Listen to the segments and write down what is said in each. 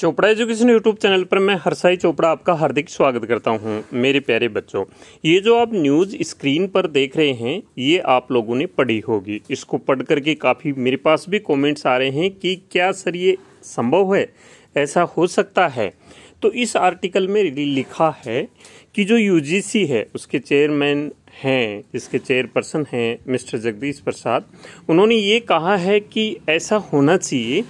Chopra education YouTube channel पर मैं हरसाई चोपड़ा आपका हार्दिक स्वागत करता हूं मेरे प्यारे बच्चों ये जो आप न्यूज़ स्क्रीन पर देख रहे हैं ये आप लोगों ने पढ़ी होगी इसको पढ़ करके काफ़ी मेरे पास भी कमेंट्स आ रहे हैं कि क्या सर ये संभव है ऐसा हो सकता है तो इस आर्टिकल में लिखा है कि जो यू है उसके चेयरमैन हैं जिसके चेयरपर्सन हैं मिस्टर जगदीश प्रसाद उन्होंने ये कहा है कि ऐसा होना चाहिए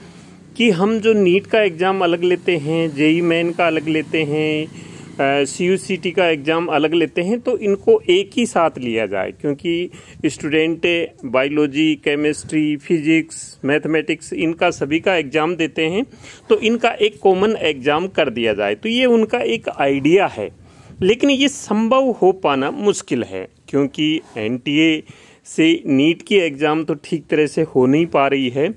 कि हम जो नीट का एग्ज़ाम अलग लेते हैं जेई मैन का अलग लेते हैं सी यू सी टी का एग्ज़ाम अलग लेते हैं तो इनको एक ही साथ लिया जाए क्योंकि student biology chemistry physics mathematics इनका सभी का एग्ज़ाम देते हैं तो इनका एक कॉमन एग्ज़ाम कर दिया जाए तो ये उनका एक आइडिया है लेकिन ये संभव हो पाना मुश्किल है क्योंकि एन से नीट की एग्ज़ाम तो ठीक तरह से हो नहीं पा रही है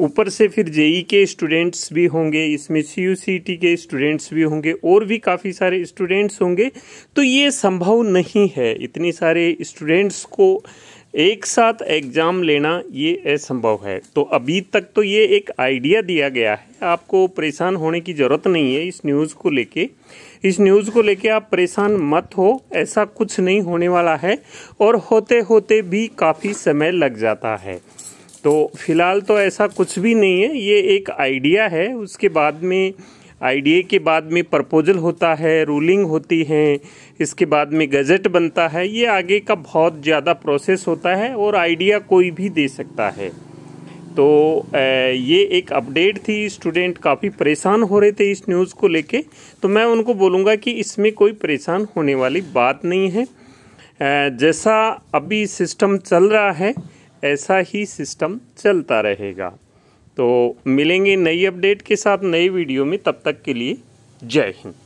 ऊपर से फिर जेई के स्टूडेंट्स भी होंगे इसमें सी के स्टूडेंट्स भी होंगे और भी काफ़ी सारे स्टूडेंट्स होंगे तो ये संभव नहीं है इतने सारे स्टूडेंट्स को एक साथ एग्ज़ाम लेना ये असंभव है तो अभी तक तो ये एक आइडिया दिया गया है आपको परेशान होने की ज़रूरत नहीं है इस न्यूज़ को लेके इस न्यूज़ को लेके आप परेशान मत हो ऐसा कुछ नहीं होने वाला है और होते होते भी काफ़ी समय लग जाता है तो फिलहाल तो ऐसा कुछ भी नहीं है ये एक आइडिया है उसके बाद में आइडिए के बाद में प्रपोजल होता है रूलिंग होती है इसके बाद में गजट बनता है ये आगे का बहुत ज़्यादा प्रोसेस होता है और आइडिया कोई भी दे सकता है तो ये एक अपडेट थी स्टूडेंट काफ़ी परेशान हो रहे थे इस न्यूज़ को लेके तो मैं उनको बोलूँगा कि इसमें कोई परेशान होने वाली बात नहीं है जैसा अभी सिस्टम चल रहा है ऐसा ही सिस्टम चलता रहेगा तो मिलेंगे नई अपडेट के साथ नई वीडियो में तब तक के लिए जय हिंद